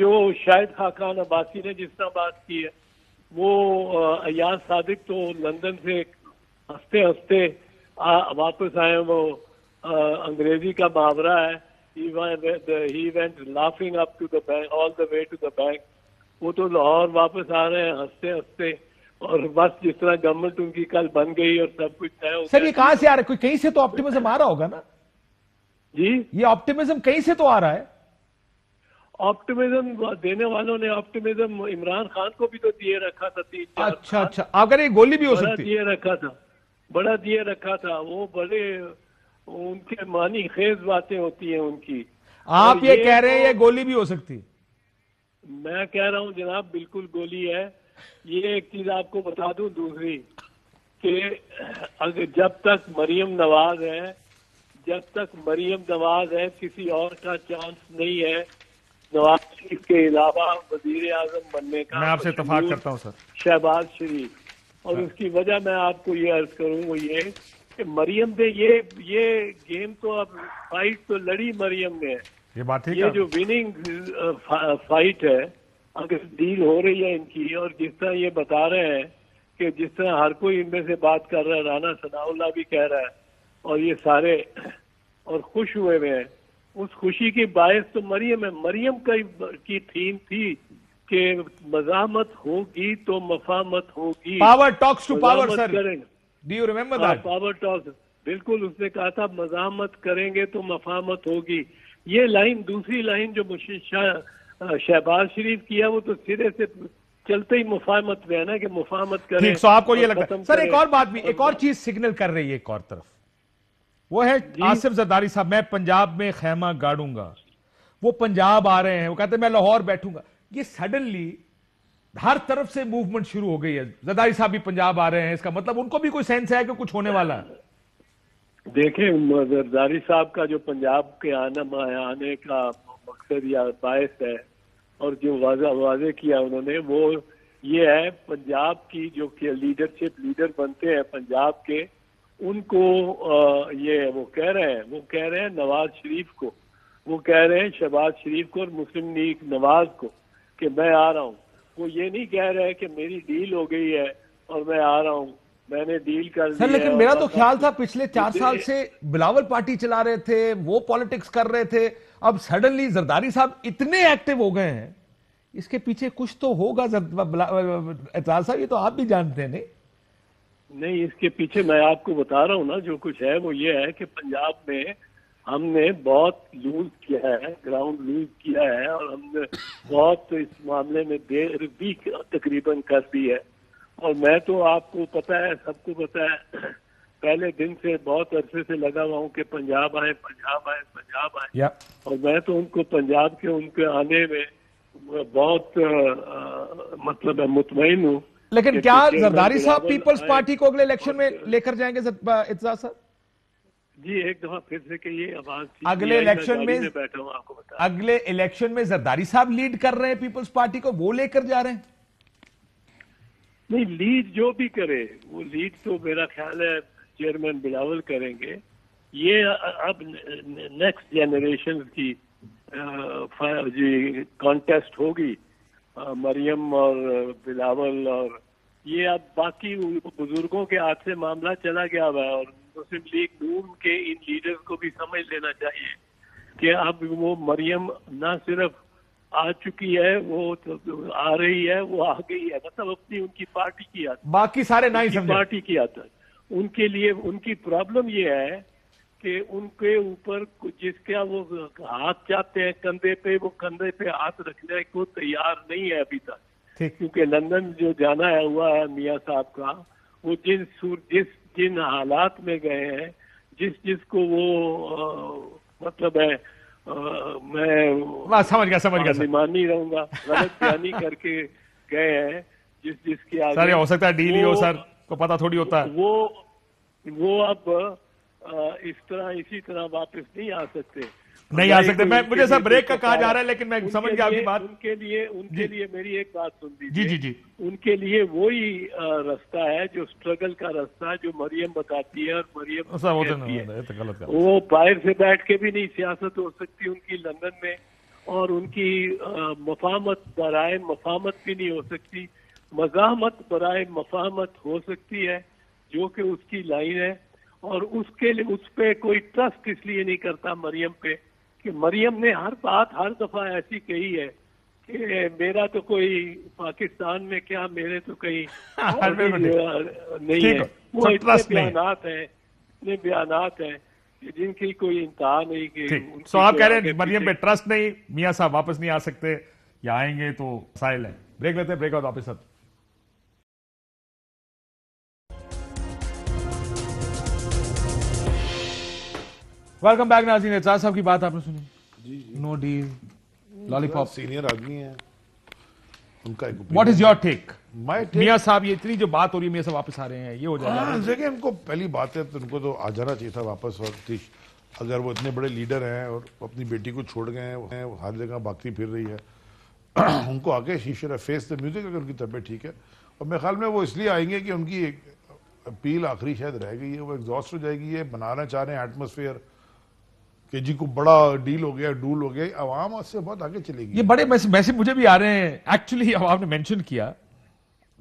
जो शायद खाकान अब्बासी ने जिस तरह बात की है वो अयाज सादिक तो लंदन से एक हंसते हंसते वापस आए वो आ, अंग्रेजी का मुहावरा है he went laughing up to the bank all the way to the bank वो तो लाहौर वापस आ रहे हैं हंसते हंसते और बस जिस तरह गवर्नमेंट उनकी कल बन गई और सब कुछ तय सर ये कहाँ से आ रहा है कोई कहीं से तो ऑप्टिमिज्म आ रहा होगा ना जी ये ऑप्टिमिज्म कहीं से तो आ रहा है ऑप्टिमिज्म देने वालों ने ऑप्टिमिज्म इमरान खान को भी तो दिए रखा था तीन अच्छा अच्छा अगर ये गोली भी हो सकती दिए रखा था बड़ा दिए रखा था वो बड़े उनके मानी खेज बातें होती हैं उनकी आप ये, ये कह रहे हैं तो ये गोली भी हो सकती मैं कह रहा हूँ जनाब बिल्कुल गोली है ये एक चीज आपको बता दूं दूसरी कि अगर जब तक मरियम नवाज है जब तक मरियम नवाज है किसी और का चांस नहीं है नवाज शरीफ के अलावा वजीर आजम बनने का मैं आपसे इतफाक करता हूँ सर शहबाज शरीफ और हाँ। उसकी वजह मैं आपको ये अर्ज करूँ वो ये कि मरियम ने ये ये गेम तो अब फाइट तो लड़ी मरियम ने ये बात ये जो विनिंग फा, फाइट है अगर डील हो रही है इनकी और जिस तरह ये बता रहे हैं कि जिस तरह हर कोई इनमें से बात कर रहा है राना सनाउल्ला भी कह रहा है और ये सारे और खुश हुए हुए हैं उस खुशी की बायस तो मरियम है मरियम का की थीम थी कि मजामत होगी तो मफामत होगी power talks to power sir do you remember that power talks बिल्कुल उसने कहा था मजामत करेंगे तो मफामत होगी ये लाइन दूसरी लाइन जो मुशीद शहबाज शरीफ किया वो तो सिरे से चलते ही मुफामत में है ना कि मुफामत करें ठीक सो आपको ये लगता है सर एक और बात भी एक और चीज सिग्नल कर रही है एक और तरफ वो है आसिफ जरदारी साहब मैं पंजाब में खेमा गाड़ूंगा वो पंजाब आ रहे हैं वो कहते हैं मैं लाहौर बैठूंगा ये सडनली हर तरफ से मूवमेंट शुरू हो गई है जदाई साहब भी पंजाब आ रहे हैं इसका मतलब उनको भी कोई सेंस है कि कुछ होने वाला है देखिए जरदारी साहब का जो पंजाब के आना आने का मकसद या बायस है और जो वाजा वाजे किया उन्होंने वो ये है पंजाब की जो लीडरशिप लीडर बनते हैं पंजाब के उनको ये वो कह रहे हैं वो कह रहे हैं नवाज शरीफ को वो कह रहे हैं शहबाज शरीफ को और मुस्लिम लीग नवाज को कि मैं आ रहा हूँ वो ये नहीं कह रहा है कि मेरी डील हो गई है और मैं आ रहा हूँ मैंने डील कर सर लेकिन मेरा तो ख्याल था पिछले चार साल से बिलावल पार्टी चला रहे थे वो पॉलिटिक्स कर रहे थे अब सडनली जरदारी साहब इतने एक्टिव हो गए हैं इसके पीछे कुछ तो होगा एतराज साहब ये तो आप भी जानते हैं नहीं नहीं इसके पीछे मैं आपको बता रहा हूँ ना जो कुछ है वो ये है कि पंजाब में हमने बहुत लूज किया है ग्राउंड लूज किया है और हमने बहुत इस मामले में देर भी तकरीबन कर दी है और मैं तो आपको पता है सबको पता है पहले दिन से बहुत अरसे से लगा हुआ हूँ कि पंजाब आए पंजाब आए पंजाब आए yeah. और मैं तो उनको पंजाब के उनके आने में बहुत आ, मतलब मुतमिन हूँ लेकिन क्या जरदारी साहब पीपल्स पार्टी को अगले इलेक्शन में लेकर जाएंगे इतजा साहब जी एक दफा फिर से कहिए आवाज अगले इलेक्शन में, बैठा हूँ आपको बता अगले इलेक्शन में जरदारी साहब लीड कर रहे हैं पीपल्स पार्टी को वो लेकर जा रहे हैं नहीं लीड जो भी करे वो लीड तो मेरा ख्याल है चेयरमैन बिलावल करेंगे ये अब नेक्स्ट जनरेशन की जी कॉन्टेस्ट होगी मरियम और बिलावल और ये अब बाकी बुजुर्गों के हाथ से मामला चला गया हुआ है और मुस्लिम लीग नून के इन लीडर्स को भी समझ लेना चाहिए कि अब वो मरियम ना सिर्फ आ चुकी है वो तो आ रही है वो आ गई है मतलब अपनी उनकी पार्टी की आदत बाकी सारे नहीं समझे पार्टी की आदत उनके लिए उनकी प्रॉब्लम ये है कि उनके ऊपर जिसका वो हाथ चाहते हैं कंधे पे वो कंधे पे हाथ रखने को तैयार नहीं है अभी तक क्योंकि लंदन जो जाना है हुआ है मियाँ साहब का वो जिस जिस जिन हालात में गए हैं जिस जिस को वो आ, मतलब है आ, मैं समझ गया समझ गया मान नहीं रहूंगा गलत बयानी करके गए हैं जिस जिस जिसकी सर हो सकता है डील ही हो सर को पता थोड़ी होता है वो वो अब आ, इस तरह इसी तरह वापस नहीं आ सकते नहीं आ सकते मैं मुझे सर ब्रेक का कहा जा रहा है लेकिन मैं समझ गया आपकी बात उनके लिए उनके लिए मेरी एक बात सुन दी जी जी जी उनके लिए वही रास्ता है जो स्ट्रगल का रास्ता जो मरियम बताती है और मरियम है तो वो बाहर से बैठ के भी नहीं सियासत हो सकती उनकी लंदन में और उनकी मफामत बरए मफामत भी नहीं हो सकती मजामत बरए मफामत हो सकती है जो कि उसकी लाइन है और उसके लिए उस पर कोई ट्रस्ट इसलिए नहीं करता मरियम पे कि मरियम ने हर बात हर दफा ऐसी कही है कि मेरा तो कोई पाकिस्तान में क्या मेरे तो कहीं हाँ, नहीं है वो इतने बयानात है इतने बयानात है जिनकी कोई इंतहा नहीं की सो आप कह रहे हैं मरियम पे ट्रस्ट नहीं मियाँ साहब वापस नहीं आ सकते या आएंगे तो साइल है ब्रेक लेते हैं ब्रेक और वापस आते वेलकम बैक नाजीन एजाज साहब की बात आपने सुनी नो डील लॉलीपॉप सीनियर आदमी है उनका व्हाट इज योर टेक साहब ये इतनी जो बात हो रही है साहब वापस आ रहे हैं ये हो जाएगा देखिए हाँ, इनको पहली बात है तो उनको तो आ जाना चाहिए था वापस अगर वो इतने बड़े लीडर हैं और अपनी बेटी को छोड़ गए हैं हर जगह भागती फिर रही है उनको आके शीशर फेस द म्यूजिक अगर उनकी तबीयत ठीक है और मेरे ख्याल में वो इसलिए आएंगे कि उनकी एक अपील आखिरी शायद रह गई है वो एग्जॉस्ट हो जाएगी ये बनाना चाह रहे हैं एटमोसफियर कि जी को बड़ा डील हो गया डूल हो गया आवाम उससे बहुत आगे चलेगी ये बड़े मैसेज मुझे भी आ रहे हैं एक्चुअली आवाम ने मेंशन किया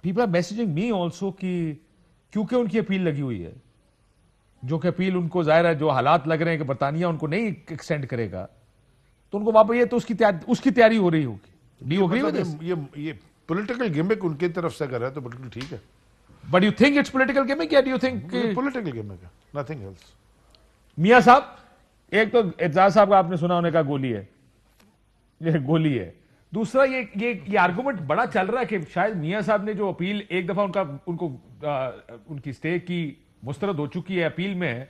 people are messaging me also कि क्योंकि उनकी अपील लगी हुई है जो कि अपील उनको जाहिर है जो हालात लग रहे हैं कि बरतानिया उनको नहीं एक्सटेंड करेगा तो उनको वापस ये तो उसकी त्यार, उसकी तैयारी हो रही होगी डी हो गई मतलब ये, ये पोलिटिकल पॉलिटिकल गिमिक उनकी तरफ से कर रहा है तो बिल्कुल ठीक है but you think it's political gimmick या do you think political gimmick nothing else मियां साहब एक तो एजाज साहब का आपने सुना होने का गोली है ये गोली है दूसरा ये ये ये आर्गूमेंट बड़ा चल रहा है कि शायद मियाँ साहब ने जो अपील एक दफा उनका उनको आ, उनकी स्टे की मुस्तरद हो चुकी है अपील में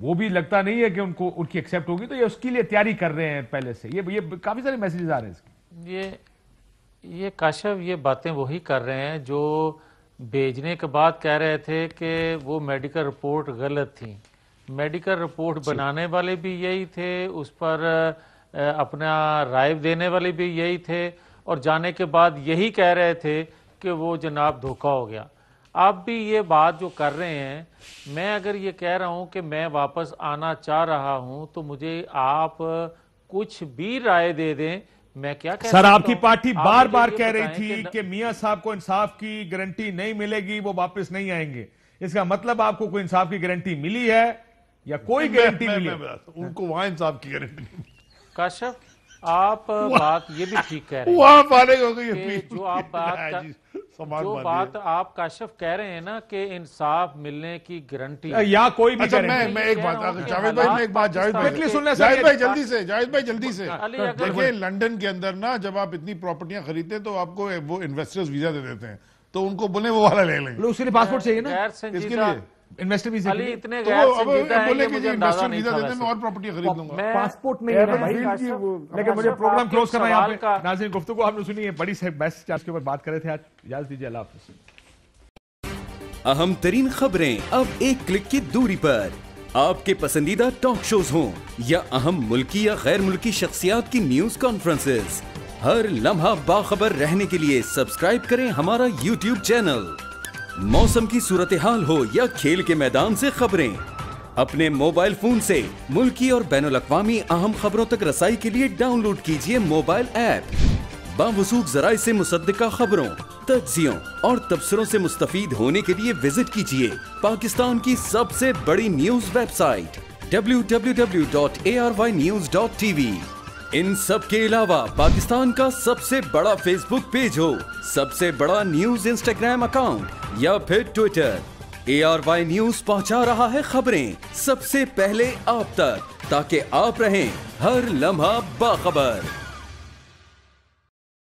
वो भी लगता नहीं है कि उनको उनकी एक्सेप्ट होगी तो ये उसके लिए तैयारी कर रहे हैं पहले से ये ये काफी सारे मैसेजेस आ रहे हैं इसके ये ये काशव ये बातें वही कर रहे हैं जो भेजने के बाद कह रहे थे कि वो मेडिकल रिपोर्ट गलत थी मेडिकल रिपोर्ट बनाने वाले भी यही थे उस पर अपना राय देने वाले भी यही थे और जाने के बाद यही कह रहे थे कि वो जनाब धोखा हो गया आप भी ये बात जो कर रहे हैं मैं अगर ये कह रहा हूँ कि मैं वापस आना चाह रहा हूँ तो मुझे आप कुछ भी राय दे दें मैं क्या कह सर आपकी पार्टी आप बार बार कह रही थी कि, कि मियाँ साहब को इंसाफ की गारंटी नहीं मिलेगी वो वापस नहीं आएंगे इसका मतलब आपको कोई इंसाफ की गारंटी मिली है या कोई गारंटी नहीं उनको वहां इंसाफ की गारंटी काशफ आप बात ये भी ठीक कह रहे हैं वहां फारिग जो आप बात हाँ जो बात आप काशफ कह रहे हैं ना कि इंसाफ मिलने की गारंटी या कोई भी अच्छा मैं मैं एक बात जावेद भाई मैं एक बात जावेद भाई सुन जावेद भाई अच्छा- जल्दी से जावेद भाई जल्दी से देखिए लंदन के अंदर ना जब आप इतनी प्रॉपर्टियां खरीदते तो आपको वो इन्वेस्टर्स वीजा दे देते हैं तो उनको बोले वो वाला ले लेंगे उसके लिए पासपोर्ट चाहिए ना इसके लिए इन्वेस्टर तो वीजा अली इतने गए अब बोले कि मुझे इन्वेस्टर नहीं था वैसे मैं और प्रॉपर्टी खरीद लूंगा पासपोर्ट में है भाई लेकिन मुझे प्रोग्राम क्लोज करना है यहां पे नाज़रीन गुफ्तगू आपने सुनी है बड़ी से बेस्ट चार्ज के ऊपर बात कर रहे थे आज इजाजत दीजिए अल्लाह हाफिज़ अहम तरीन खबरें अब एक क्लिक की दूरी पर आपके पसंदीदा टॉक शोज हों या अहम मुल्की या गैर मुल्की शख्सियात की न्यूज कॉन्फ्रेंसेस हर लम्हा बाखबर रहने के लिए सब्सक्राइब करें हमारा यूट्यूब चैनल मौसम की सूरत हाल हो या खेल के मैदान से खबरें अपने मोबाइल फोन से मुल्की और बैन अवी अहम खबरों तक रसाई के लिए डाउनलोड कीजिए मोबाइल ऐप बावसूक जराये से मुसदा खबरों तजियों और तबसरों से मुस्तफ होने के लिए विजिट कीजिए पाकिस्तान की सबसे बड़ी news website W W W dot A R Y news dot T V इन सब के अलावा पाकिस्तान का सबसे बड़ा फेसबुक पेज हो सबसे बड़ा न्यूज इंस्टाग्राम अकाउंट या फिर Twitter A R Y news पहुँचा रहा है खबरें सबसे पहले आप तक ताकि आप रहें हर लम्हा बाखबर